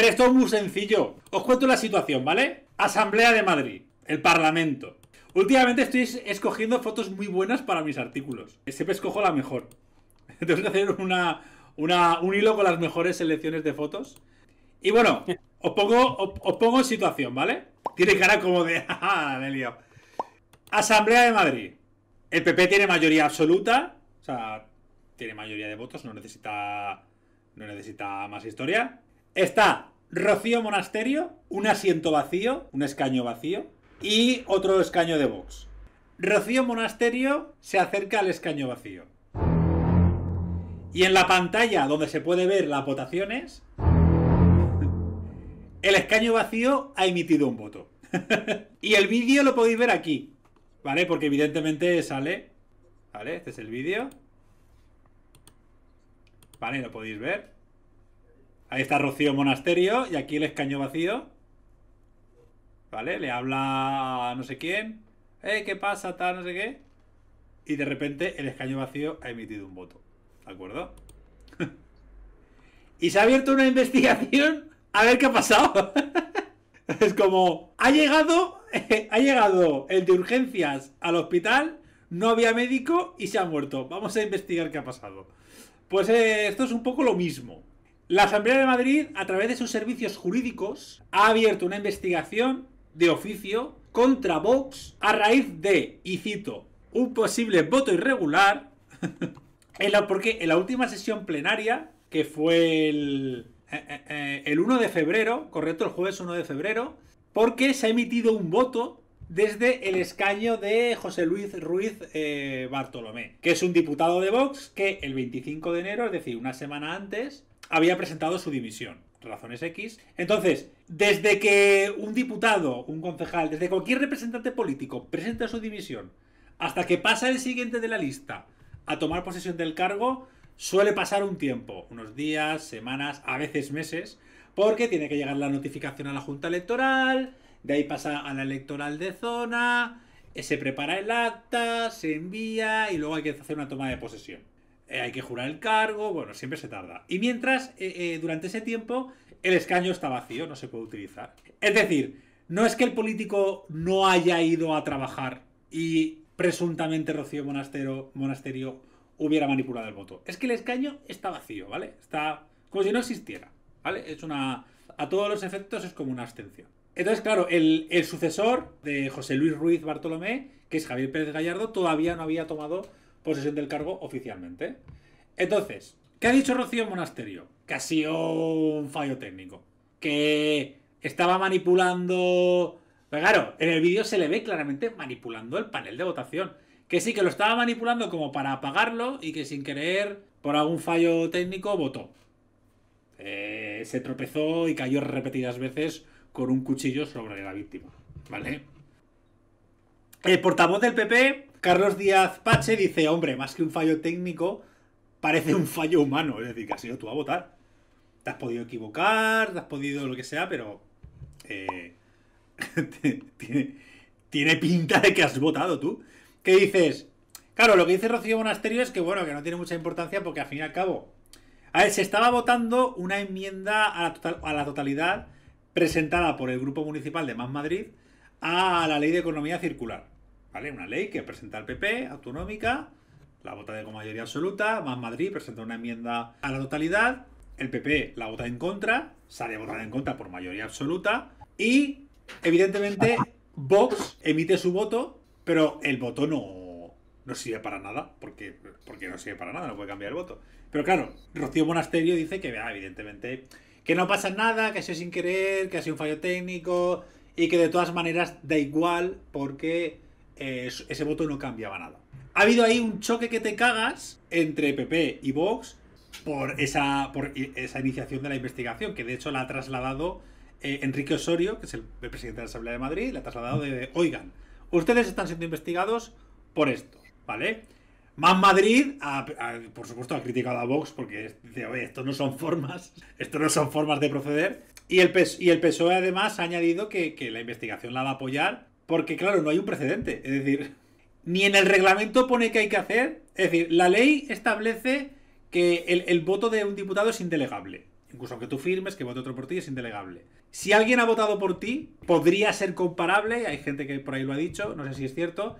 Pero esto es muy sencillo. Os cuento la situación, ¿vale? Asamblea de Madrid, el Parlamento. Últimamente estoy escogiendo fotos muy buenas para mis artículos. Siempre escojo la mejor. Tengo que hacer una, un hilo con las mejores selecciones de fotos. Y bueno, os pongo, en situación, ¿vale? Tiene cara como de... Ah, Asamblea de Madrid. El PP tiene mayoría absoluta. O sea, tiene mayoría de votos, no necesita, no necesita más historia. Está Rocío Monasterio, un asiento vacío, un escaño vacío y otro escaño de Vox. Rocío Monasterio se acerca al escaño vacío. Y en la pantalla donde se puede ver las votaciones, el escaño vacío ha emitido un voto. y el vídeo lo podéis ver aquí, ¿vale? Porque evidentemente sale. ¿Vale? Este es el vídeo. ¿Vale? Lo podéis ver. Ahí está Rocío Monasterio y aquí el escaño vacío. ¿Vale? Le habla a no sé quién. Eh, ¿qué pasa? Tal, no sé qué. Y de repente el escaño vacío ha emitido un voto. ¿De acuerdo? y se ha abierto una investigación a ver qué ha pasado. es como, ha llegado, ha llegado el de urgencias al hospital, no había médico y se ha muerto. Vamos a investigar qué ha pasado. Pues eh, esto es un poco lo mismo. La Asamblea de Madrid, a través de sus servicios jurídicos, ha abierto una investigación de oficio contra Vox a raíz de, y cito, un posible voto irregular, en la, porque en la última sesión plenaria, que fue el, eh, eh, eh, el 1 de febrero, correcto, el jueves 1 de febrero, porque se ha emitido un voto desde el escaño de José Luis Ruiz Bartolomé, que es un diputado de Vox que el 25 de enero, es decir, una semana antes, había presentado su dimisión. Razones X. Entonces, desde que un diputado, un concejal, desde cualquier representante político presenta su dimisión, hasta que pasa el siguiente de la lista a tomar posesión del cargo, suele pasar un tiempo, unos días, semanas, a veces meses, porque tiene que llegar la notificación a la Junta Electoral, de ahí pasa a la electoral de zona, eh, se prepara el acta, se envía y luego hay que hacer una toma de posesión. Eh, hay que jurar el cargo, bueno, siempre se tarda. Y mientras, eh, eh, durante ese tiempo, el escaño está vacío, no se puede utilizar. Es decir, no es que el político no haya ido a trabajar y presuntamente Rocío Monasterio hubiera manipulado el voto. Es que el escaño está vacío, ¿vale? Está como si no existiera, ¿vale? Es una... A todos los efectos es como una abstención. Entonces, claro, el sucesor de José Luis Ruiz Bartolomé, que es Javier Pérez Gallardo, todavía no había tomado posesión del cargo oficialmente. Entonces, ¿qué ha dicho Rocío Monasterio? Que ha sido un fallo técnico. Que estaba manipulando... claro, en el vídeo se le ve claramente manipulando el panel de votación. Que sí, que lo estaba manipulando como para apagarlo y que sin querer, por algún fallo técnico, votó. Eh, se tropezó y cayó repetidas veces con un cuchillo sobre la víctima. ¿Vale? El portavoz del PP Carlos Díaz Pache dice, hombre, más que un fallo técnico, parece un fallo humano. Es decir, que has ido tú a votar. Te has podido equivocar, te has podido lo que sea, pero... Eh, tiene, pinta de que has votado tú. ¿Qué dices? Claro, lo que dice Rocío Monasterio es que, bueno, que no tiene mucha importancia porque al fin y al cabo... A ver, se estaba votando una enmienda a la totalidad presentada por el Grupo Municipal de Más Madrid a la Ley de Economía Circular. ¿vale? Una ley que presenta el PP, autonómica, la vota con mayoría absoluta, más Madrid presenta una enmienda a la totalidad, el PP la vota en contra, sale a en contra por mayoría absoluta y, evidentemente, Vox emite su voto, pero el voto no, no sirve para nada, porque, porque no sirve para nada, no puede cambiar el voto. Pero claro, Rocío Monasterio dice que, evidentemente, que no pasa nada, que ha sido sin querer, que ha sido un fallo técnico y que de todas maneras da igual porque ese voto no cambiaba nada. Ha habido ahí un choque que te cagas entre PP y Vox por esa, esa iniciación de la investigación, que de hecho la ha trasladado eh, Enrique Osorio, que es el, presidente de la Asamblea de Madrid, la ha trasladado de, oigan, ustedes están siendo investigados por esto, ¿vale? Más Madrid, por supuesto, ha criticado a Vox porque dice, oye, esto no son formas, esto no son formas de proceder. Y el, PSOE, y el PSOE además ha añadido que la investigación la va a apoyar porque claro, no hay un precedente. Es decir, ni en el reglamento pone que hay que hacer. Es decir, la ley establece que el, voto de un diputado es indelegable. Incluso que tú firmes que vote otro por ti, es indelegable. Si alguien ha votado por ti, podría ser comparable, hay gente que por ahí lo ha dicho, no sé si es cierto,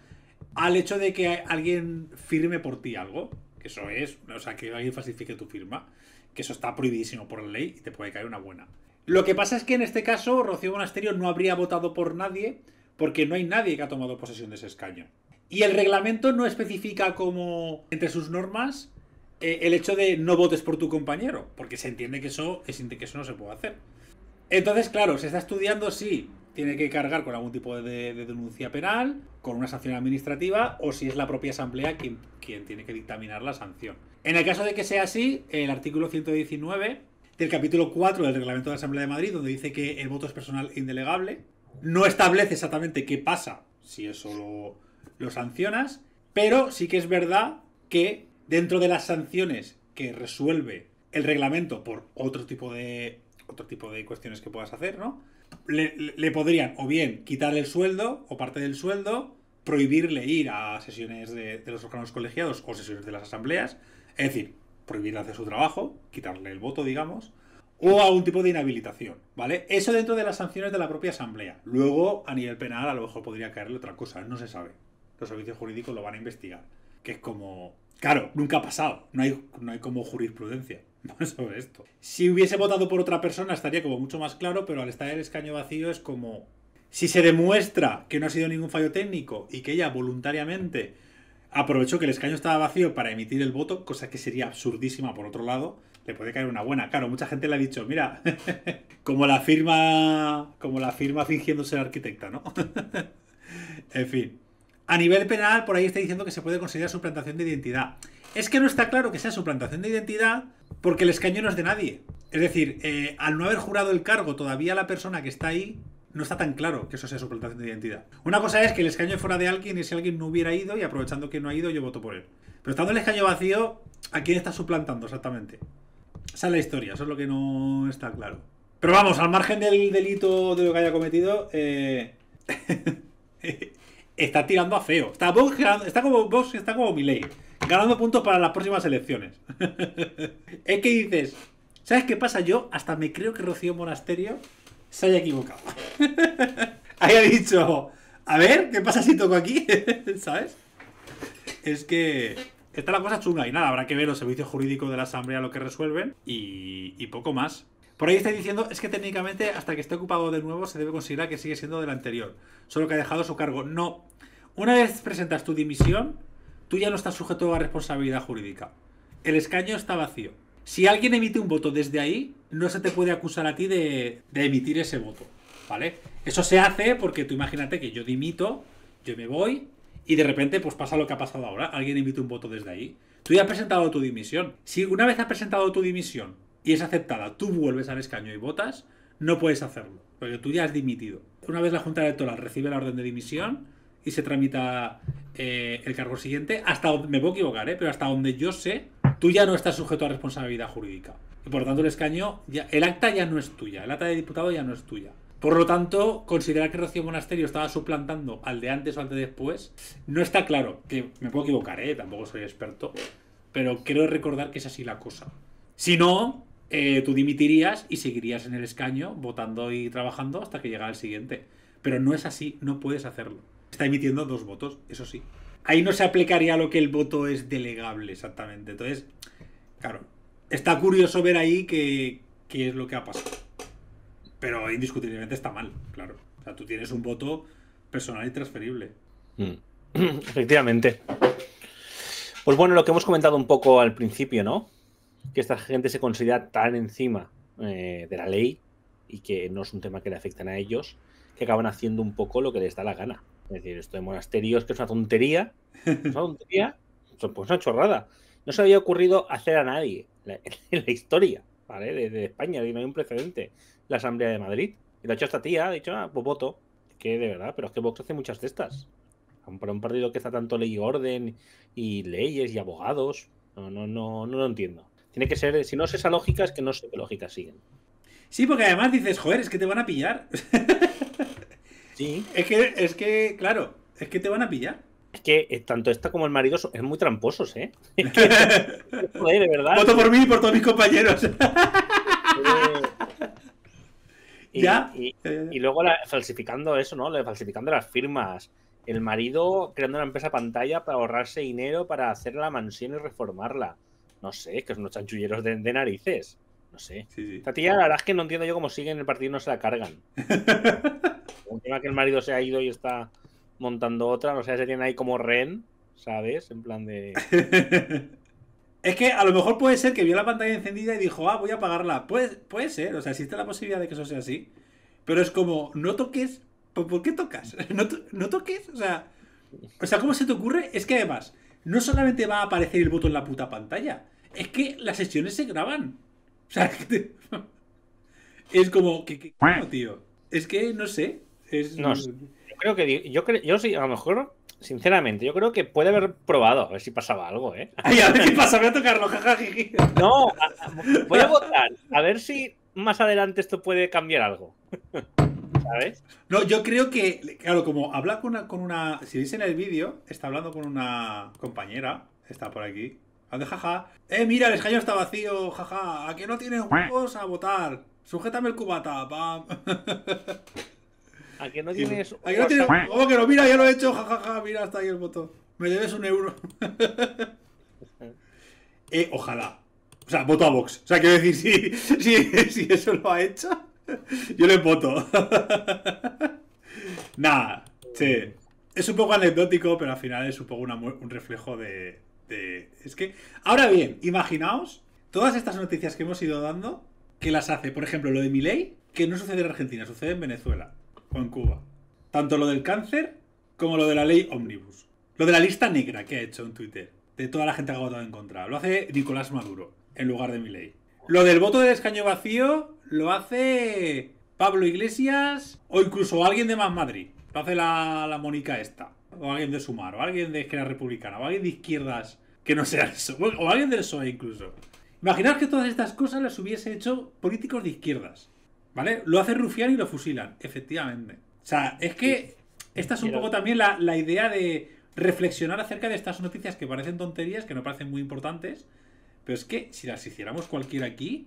al hecho de que alguien firme por ti algo. Que eso es, o sea, que alguien falsifique tu firma. Que eso está prohibidísimo por la ley y te puede caer una buena. Lo que pasa es que en este caso Rocío Monasterio no habría votado por nadie, porque no hay nadie que ha tomado posesión de ese escaño. Y el reglamento no especifica como entre sus normas eh, el hecho de no votes por tu compañero, porque se entiende que eso, es, que eso no se puede hacer. Entonces, claro, se está estudiando si tiene que cargar con algún tipo de, denuncia penal, con una sanción administrativa, o si es la propia asamblea quien, quien tiene que dictaminar la sanción. En el caso de que sea así, el artículo 119 del capítulo 4 del Reglamento de la Asamblea de Madrid, donde dice que el voto es personal e indelegable, no establece exactamente qué pasa si eso lo, sancionas, pero sí que es verdad que dentro de las sanciones que resuelve el reglamento por otro tipo de otro tipo de cuestiones que puedas hacer, ¿no? Le, podrían o bien quitar el sueldo o parte del sueldo, prohibirle ir a sesiones de, de los órganos colegiados o sesiones de las asambleas, es decir, prohibirle hacer su trabajo, quitarle el voto, digamos, o a un tipo de inhabilitación, ¿vale? Eso dentro de las sanciones de la propia asamblea. Luego, a nivel penal, a lo mejor podría caerle otra cosa, no se sabe. Los servicios jurídicos lo van a investigar. Que es como... Claro, nunca ha pasado. No hay, no hay como jurisprudencia sobre esto. Si hubiese votado por otra persona estaría como mucho más claro, pero al estar el escaño vacío es como... Si se demuestra que no ha sido ningún fallo técnico y que ella voluntariamente aprovechó que el escaño estaba vacío para emitir el voto, cosa que sería absurdísima por otro lado, le puede caer una buena. Claro, mucha gente le ha dicho, mira, como la firma, como la firma fingiendo ser arquitecta, ¿no? en fin. A nivel penal, por ahí está diciendo que se puede considerar suplantación de identidad. Es que no está claro que sea suplantación de identidad porque el escaño no es de nadie. Es decir, eh, al no haber jurado el cargo todavía la persona que está ahí, no está tan claro que eso sea suplantación de identidad. Una cosa es que el escaño fuera de alguien y si alguien no hubiera ido y aprovechando que no ha ido yo voto por él. Pero estando el escaño vacío, ¿a quién está suplantando exactamente? Esa es la historia, eso es lo que no está claro. Pero vamos, al margen del delito de lo que haya cometido, eh, está tirando a feo. Está, está como Vox, está como ganando puntos para las próximas elecciones. es que dices, ¿sabes qué pasa? Yo hasta me creo que Rocío Monasterio se haya equivocado. haya dicho, a ver, ¿qué pasa si toco aquí? ¿Sabes? Es que está la cosa chunga y nada, habrá que ver los servicios jurídicos de la Asamblea lo que resuelven y, poco más. Por ahí está diciendo, es que técnicamente hasta que esté ocupado de nuevo se debe considerar que sigue siendo del anterior, solo que ha dejado su cargo. No, una vez presentas tu dimisión, tú ya no estás sujeto a responsabilidad jurídica. El escaño está vacío. Si alguien emite un voto desde ahí, no se te puede acusar a ti de emitir ese voto, ¿vale? Eso se hace porque tú imagínate que yo dimito, yo me voy, y de repente pues pasa lo que ha pasado ahora, alguien invita un voto desde ahí. Tú ya has presentado tu dimisión. Si una vez has presentado tu dimisión y es aceptada, tú vuelves al escaño y votas, no puedes hacerlo, porque tú ya has dimitido. Una vez la Junta Electoral recibe la orden de dimisión y se tramita eh, el cargo siguiente, hasta me puedo equivocar, ¿eh? pero hasta donde yo sé, tú ya no estás sujeto a responsabilidad jurídica. Y por lo tanto el escaño, ya, el acta ya no es tuya, el acta de diputado ya no es tuya. Por lo tanto, considerar que Rocío Monasterio estaba suplantando al de antes o al de después no está claro. Que me puedo equivocar, ¿eh? tampoco soy experto. Pero quiero recordar que es así la cosa. Si no, eh, tú dimitirías y seguirías en el escaño votando y trabajando hasta que llegara el siguiente. Pero no es así, no puedes hacerlo. Está emitiendo dos votos, eso sí. Ahí no se aplicaría lo que el voto es delegable exactamente. Entonces, claro, está curioso ver ahí qué es lo que ha pasado. Pero indiscutiblemente está mal, claro. O sea, tú tienes un voto personal y transferible. Mm. Efectivamente. Pues bueno, lo que hemos comentado un poco al principio, ¿no? Que esta gente se considera tan encima eh, de la ley y que no es un tema que le afecten a ellos, que acaban haciendo un poco lo que les da la gana. Es decir, esto de monasterios, que es una tontería, es una tontería, pues, pues una chorrada. No se había ocurrido hacer a nadie en la historia, ¿vale? De, España, no hay un precedente la Asamblea de Madrid. Y de ha hecho esta tía, ha dicho, ah, pues voto. Que de verdad, pero es que Vox hace muchas de estas. Para un partido que está tanto ley y orden y leyes y abogados. No, no, no, no lo entiendo. Tiene que ser, si no es esa lógica, es que no sé qué lógica siguen. Sí, porque además dices, joder, es que te van a pillar. sí. Es que, es que, claro, es que te van a pillar. Es que eh, tanto esta como el marido son, es muy tramposos, ¿eh? Es que, joder, de verdad. Voto por mí y por todos mis compañeros. Y, luego falsificando eso, ¿no? Falsificando las firmas. El marido creando una empresa pantalla para ahorrarse dinero para hacer la mansión y reformarla. No sé, que son unos chanchulleros de, narices. No sé. la verdad es que no entiendo yo cómo siguen el partido y no se la cargan. Un tema que el marido se ha ido y está montando otra, no sé, se tiene ahí como rehén, ¿sabes? En plan de. Es que a lo mejor puede ser que vio la pantalla encendida y dijo, ah, voy a apagarla. Puede, puede ser, o sea, existe la posibilidad de que eso sea así. Pero es como, no toques, ¿por qué tocas? ¿No, toques? O sea, o sea, ¿cómo se te ocurre? Es que además, no solamente va a aparecer el botón en la puta pantalla, es que las sesiones se graban. O sea, es, que te... es como, que, tío? Es que no sé. No, yo creo que, yo, creo, yo sí, a lo mejor sinceramente, yo creo que puede haber probado, a ver si pasaba algo, ¿eh? Ay, a ver si pasa, voy a tocarlo, jajajiji. No, voy a votar, a ver si más adelante esto puede cambiar algo. ¿Sabes? No, yo creo que, claro, como habla con una, si veis en el vídeo, está hablando con una compañera, está por aquí, de jaja, eh, mira, el escaño está vacío, jaja, aquí no tienes huevos a votar? Sujétame el cubata, pam. ¿A que no tienes.? ¿A que no que no? Mira, ya lo he hecho, jajaja, mira, hasta ahí el botón. Me debes un euro. Eh, ojalá. O sea, voto a Vox. O sea, quiero decir, si, eso lo ha hecho, yo le voto. Nada, Es un poco anecdótico, pero al final es un poco un reflejo de, Es que. Ahora bien, imaginaos todas estas noticias que hemos ido dando, que las hace, por ejemplo, lo de Milei, que no sucede en Argentina, sucede en Venezuela. O en Cuba. Tanto lo del cáncer como lo de la ley Omnibus. Lo de la lista negra que ha hecho en Twitter, de toda la gente que ha votado en contra, lo hace Nicolás Maduro, en lugar de mi ley. Lo del voto del escaño vacío lo hace Pablo Iglesias o incluso alguien de Más Madrid. Lo hace la, Mónica esta, o alguien de Sumar, o alguien de Esquerra Republicana, o alguien de izquierdas que no sea eso, e, o alguien del PSOE incluso. Imaginaos que todas estas cosas las hubiese hecho políticos de izquierdas. ¿Vale? Lo hace rufiar y lo fusilan, efectivamente. O sea, es que esta es un poco también la, idea de reflexionar acerca de estas noticias que parecen tonterías, que no parecen muy importantes, pero es que si las hiciéramos cualquiera aquí,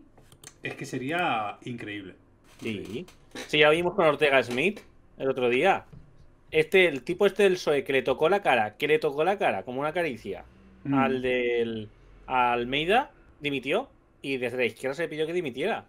es que sería increíble. Sí. ya vimos con Ortega Smith el otro día. Este, el tipo este del PSOE que le tocó la cara, que le tocó la cara, como una caricia, mm. al del Almeida, dimitió. Y desde la izquierda se le pidió que dimitiera.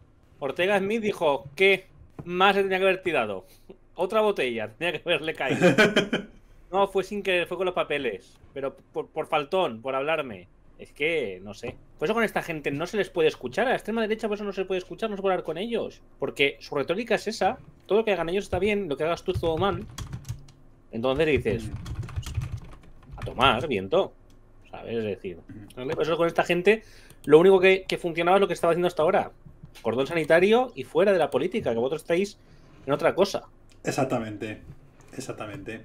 Ortega Smith dijo que más se tenía que haber tirado. Otra botella, tenía que haberle caído. no, fue sin querer, fue con los papeles. Pero por, faltón, por hablarme. Es que, no sé. Por eso con esta gente no se les puede escuchar. A la extrema derecha por eso no se puede escuchar, no se puede hablar con ellos. Porque su retórica es esa. Todo lo que hagan ellos está bien, lo que hagas tú zooman. Entonces dices, a tomar, viento. ¿Sabes? Es decir, por eso con esta gente lo único que, que funcionaba es lo que estaba haciendo hasta ahora cordón sanitario y fuera de la política, que vosotros estáis en otra cosa. Exactamente, exactamente.